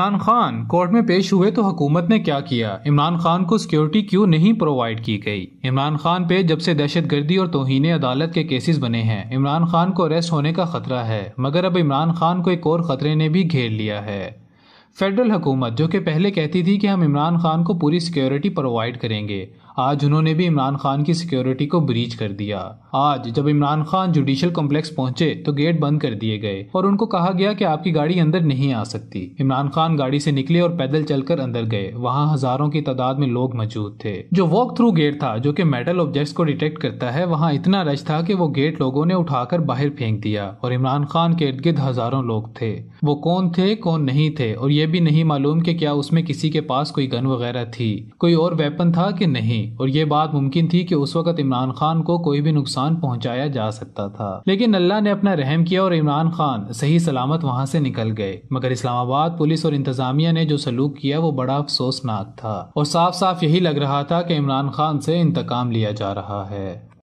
Imran Khan court में पेश हुए तो हुकूमत ने क्या किया इमरान खान को सिक्योरिटी क्यों नहीं प्रोवाइड की गई इमरान खान पे जब से दहशत गर्दी और तोहिने अदालत के केसेस बने हैं इमरान खान को अरेस्ट होने का खतरा है मगर अब इमरान खान को एक और खतरे ने भी घेर लिया है फेडरल हुकूमत जो कि पहले कहती थी कि हम इमरान खान को पूरी सिक्योरिटी प्रोवाइड करेंगे आज उन्होंने भी इमरान खान की सिक्योरिटी को ब्रीच कर दिया आज जब इमरान खान जुडिशल कॉम्प्लेक्स पहुंचे तो गेट बंद कर दिए गए और उनको कहा गया कि आपकी गाड़ी अंदर नहीं आ सकती इमरान खान गाड़ी से निकले और पैदल चलकर अंदर गए वहाँ हजारों की तादाद में लोग मौजूद थे जो वॉक थ्रू गेट था जो की मेटल ऑब्जेक्ट्स को डिटेक्ट करता है वहाँ इतना रश था की वो गेट लोगों ने उठाकर बाहर फेंक दिया और इमरान खान के इर्द गिर्द हजारों लोग थे वो कौन थे कौन नहीं थे और ये यह भी नहीं मालूम कि क्या उसमें किसी के पास कोई गन वगैरह थी कोई और वेपन था कि नहीं और ये बात मुमकिन थी कि उस वक्त इमरान खान को कोई भी नुकसान पहुंचाया जा सकता था लेकिन अल्लाह ने अपना रहम किया और इमरान खान सही सलामत वहां से निकल गए मगर इस्लामाबाद पुलिस और इंतजामिया ने जो सलूक किया वो बड़ा अफसोसनाक था और साफ साफ यही लग रहा था कि इमरान खान से इंतकाम लिया जा रहा है